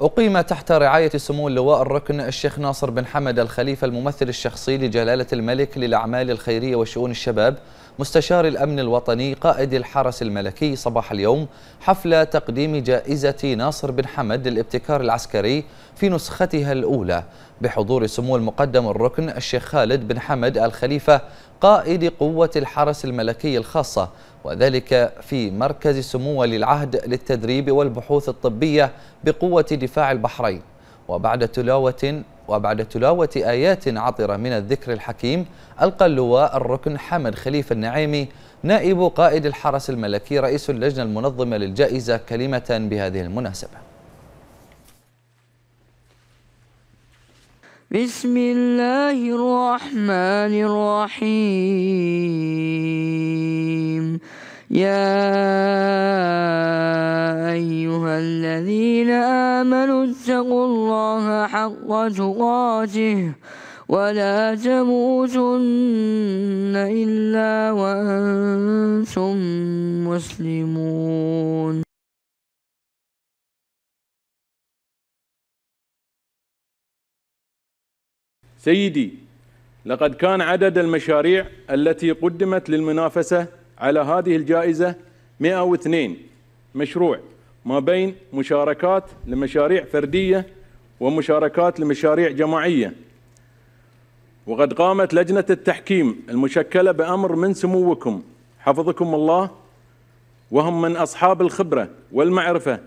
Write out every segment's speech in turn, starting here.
أقيم تحت رعاية سمو اللواء الركن الشيخ ناصر بن حمد الخليفة الممثل الشخصي لجلالة الملك للأعمال الخيرية وشؤون الشباب مستشار الأمن الوطني قائد الحرس الملكي صباح اليوم حفل تقديم جائزة ناصر بن حمد للابتكار العسكري في نسختها الأولى بحضور سمو المقدم الركن الشيخ خالد بن حمد الخليفة قائد قوة الحرس الملكي الخاصة وذلك في مركز سمو ولي العهد للتدريب والبحوث الطبية بقوة دفاع البحرين وبعد تلاوة وبعد تلاوة آيات عطرة من الذكر الحكيم ألقى اللواء الركن حمد خليفة النعيمي نائب قائد الحرس الملكي رئيس اللجنة المنظمة للجائزة كلمة بهذه المناسبة بسم الله الرحمن الرحيم يا أيها الذين آمنوا اتقوا الله حق تقاته ولا تموتن إلا وأنتم مسلمون سيدي لقد كان عدد المشاريع التي قدمت للمنافسة على هذه الجائزة 102 مشروع ما بين مشاركات لمشاريع فردية ومشاركات لمشاريع جماعية وقد قامت لجنة التحكيم المشكلة بأمر من سموكم حفظكم الله وهم من أصحاب الخبرة والمعرفة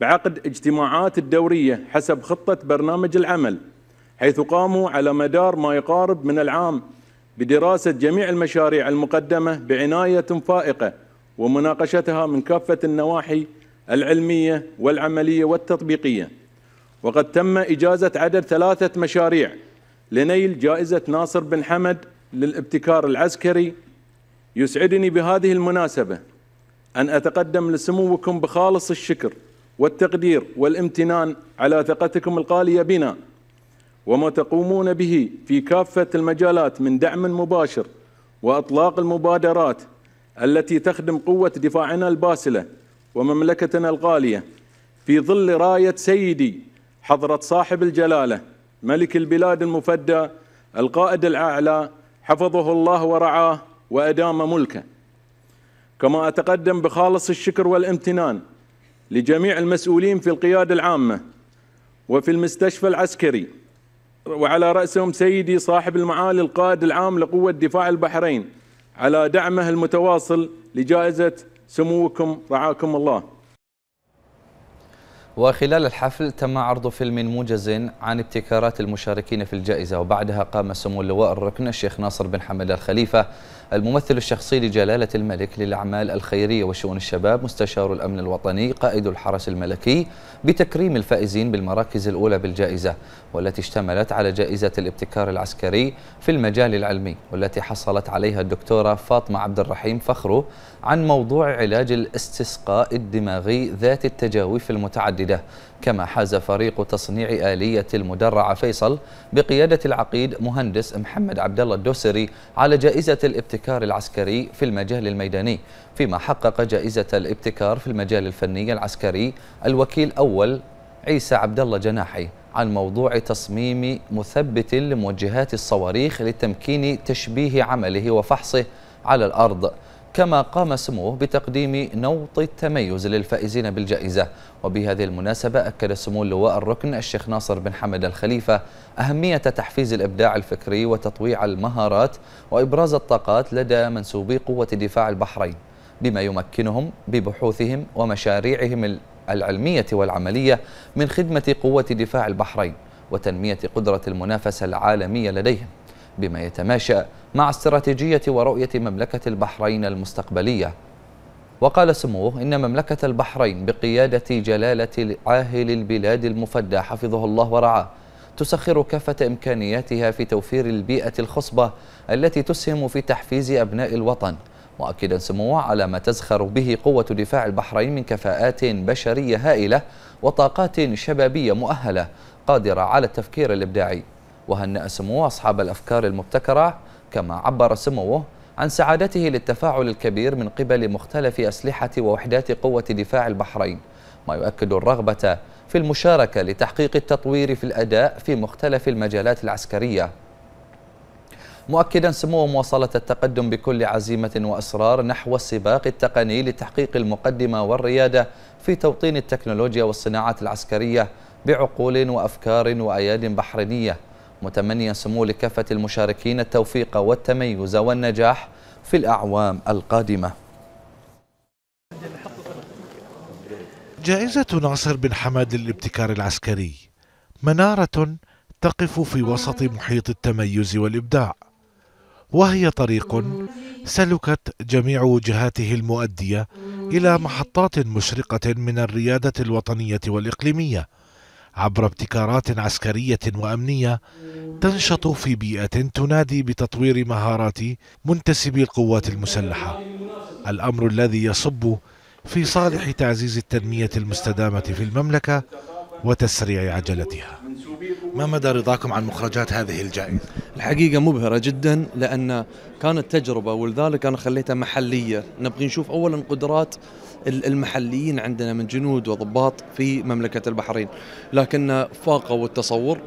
بعقد اجتماعات الدورية حسب خطة برنامج العمل حيث قاموا على مدار ما يقارب من العام بدراسة جميع المشاريع المقدمة بعناية فائقة ومناقشتها من كافة النواحي العلمية والعملية والتطبيقية وقد تم إجازة عدد ثلاثة مشاريع لنيل جائزة ناصر بن حمد للابتكار العسكري يسعدني بهذه المناسبة أن أتقدم لسموكم بخالص الشكر والتقدير والامتنان على ثقتكم القالية بنا وما تقومون به في كافة المجالات من دعم مباشر وأطلاق المبادرات التي تخدم قوة دفاعنا الباسلة ومملكتنا الغالية في ظل راية سيدي حضرة صاحب الجلالة ملك البلاد المفدى القائد الأعلى حفظه الله ورعاه وأدام ملكه كما أتقدم بخالص الشكر والامتنان لجميع المسؤولين في القيادة العامة وفي المستشفى العسكري وعلى رأسهم سيدي صاحب المعالي القائد العام لقوة دفاع البحرين على دعمه المتواصل لجائزة سموكم رعاكم الله وخلال الحفل تم عرض فيلم موجز عن ابتكارات المشاركين في الجائزة وبعدها قام سمو اللواء الركن الشيخ ناصر بن حمد الخليفة الممثل الشخصي لجلالة الملك للأعمال الخيرية وشؤون الشباب مستشار الأمن الوطني قائد الحرس الملكي بتكريم الفائزين بالمراكز الأولى بالجائزة والتي اشتملت على جائزة الابتكار العسكري في المجال العلمي والتي حصلت عليها الدكتورة فاطمة عبد الرحيم فخرو عن موضوع علاج الاستسقاء الدماغي ذات التجاويف المتعددة متعددة كما حاز فريق تصنيع آلية المدرعة فيصل بقيادة العقيد مهندس محمد عبد الله الدوسري على جائزة الابتكار العسكري في المجال الميداني فيما حقق جائزة الابتكار في المجال الفني العسكري الوكيل أول عيسى عبد الله جناحي عن موضوع تصميم مثبت لموجهات الصواريخ لتمكين تشبيه عمله وفحصه على الأرض كما قام سموه بتقديم نوط التميز للفائزين بالجائزة وبهذه المناسبة أكد سمو اللواء الركن الشيخ ناصر بن حمد الخليفة أهمية تحفيز الإبداع الفكري وتطويع المهارات وإبراز الطاقات لدى منسوبي قوة دفاع البحرين بما يمكنهم ببحوثهم ومشاريعهم العلمية والعملية من خدمة قوة دفاع البحرين وتنمية قدرة المنافسة العالمية لديهم بما يتماشى مع استراتيجية ورؤية مملكة البحرين المستقبلية وقال سموه إن مملكة البحرين بقيادة جلالة عاهل البلاد المفدى حفظه الله ورعاه تسخر كافة إمكانياتها في توفير البيئة الخصبة التي تسهم في تحفيز أبناء الوطن مؤكدا سموه على ما تزخر به قوة دفاع البحرين من كفاءات بشرية هائلة وطاقات شبابية مؤهلة قادرة على التفكير الإبداعي وهنأ سموه أصحاب الأفكار المبتكرة كما عبر سموه عن سعادته للتفاعل الكبير من قبل مختلف أسلحة ووحدات قوة دفاع البحرين ما يؤكد الرغبة في المشاركة لتحقيق التطوير في الأداء في مختلف المجالات العسكرية مؤكدا سموه مواصلة التقدم بكل عزيمة وإصرار نحو السباق التقني لتحقيق المقدمة والريادة في توطين التكنولوجيا والصناعات العسكرية بعقول وأفكار وأياد بحرينية متمنيا سمو لكافة المشاركين التوفيق والتميز والنجاح في الأعوام القادمة جائزة ناصر بن حمد للابتكار العسكري منارة تقف في وسط محيط التميز والإبداع وهي طريق سلكت جميع وجهاته المؤدية إلى محطات مشرقة من الريادة الوطنية والإقليمية عبر ابتكارات عسكريه وامنيه تنشط في بيئه تنادي بتطوير مهارات منتسبي القوات المسلحه الامر الذي يصب في صالح تعزيز التنميه المستدامه في المملكه وتسريع عجلتها ما مدى رضاكم عن مخرجات هذه الجائزه الحقيقه مبهره جدا لان كانت تجربه ولذلك انا خليتها محليه نبغي نشوف اولا قدرات المحليين عندنا من جنود وضباط في مملكه البحرين لكن فاقوا التصور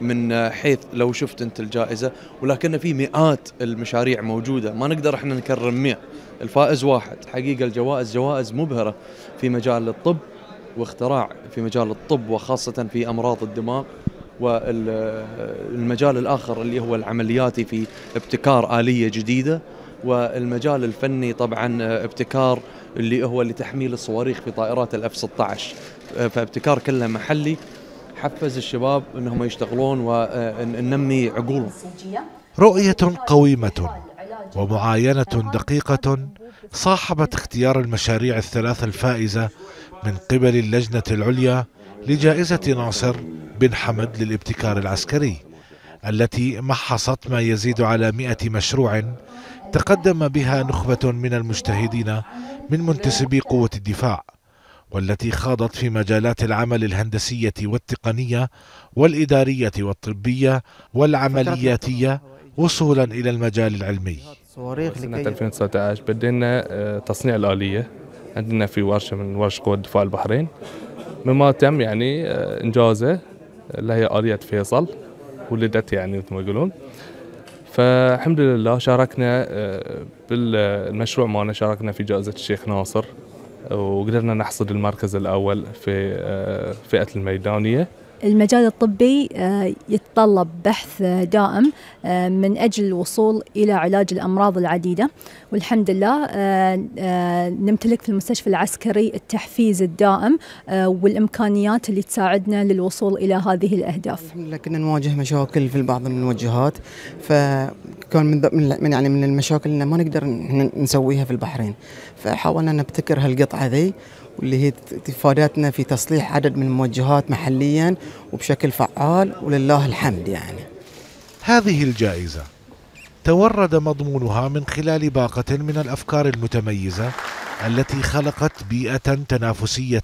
من حيث لو شفت انت الجائزه ولكن في مئات المشاريع موجوده ما نقدر احنا نكرم 100 الفائز واحد حقيقه الجوائز جوائز مبهره في مجال الطب واختراع في مجال الطب وخاصه في امراض الدماغ والمجال الآخر اللي هو العملياتي في ابتكار آلية جديدة والمجال الفني طبعا ابتكار اللي هو لتحميل الصواريخ في طائرات الاف 16 فابتكار كله محلي حفز الشباب انهم يشتغلون وننمي عقولهم رؤية قويمة ومعاينة دقيقة صاحبت اختيار المشاريع الثلاثة الفائزة من قبل اللجنة العليا لجائزة ناصر بن حمد للابتكار العسكري التي محصت ما يزيد على مئة مشروع تقدم بها نخبة من المجتهدين من منتسبي قوة الدفاع والتي خاضت في مجالات العمل الهندسية والتقنية والإدارية والطبية والعملياتية وصولا إلى المجال العلمي سنة 2019 بدينا آه، تصنيع الآلية عندنا في ورشة من ورش قوة الدفاع البحرين مما تم يعني آه، انجازه اللي هي آلية فيصل ولدت يعني مثل ما يقولون فالحمد لله شاركنا آه، بالمشروع مالنا شاركنا في جائزة الشيخ ناصر وقدرنا نحصد المركز الأول في آه، فئة الميدانية المجال الطبي آه، يتطلب بحث آه، دائم آه، من أجل الوصول إلى علاج الأمراض العديدة والحمد لله نمتلك في المستشفى العسكري التحفيز الدائم والإمكانيات اللي تساعدنا للوصول إلى هذه الأهداف لكن نواجه مشاكل في البعض من الوجهات فكان من يعني من المشاكل ان ما نقدر نسويها في البحرين فحاولنا نبتكر هالقطعة ذي واللي هي تفاداتنا في تصليح عدد من الموجهات محليا وبشكل فعال ولله الحمد يعني هذه الجائزة تورد مضمونها من خلال باقة من الأفكار المتميزة التي خلقت بيئة تنافسية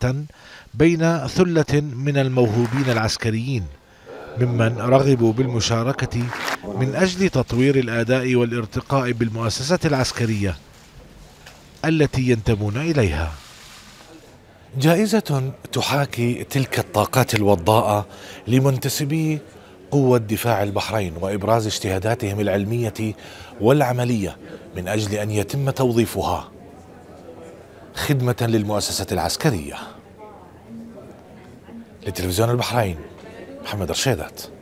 بين ثلة من الموهوبين العسكريين ممن رغبوا بالمشاركة من أجل تطوير الأداء والارتقاء بالمؤسسة العسكرية التي ينتمون إليها جائزة تحاكي تلك الطاقات الوضاءة لمنتسبي قوة دفاع البحرين وإبراز اجتهاداتهم العلمية والعملية من أجل أن يتم توظيفها خدمة للمؤسسة العسكرية لتلفزيون البحرين محمد رشيدات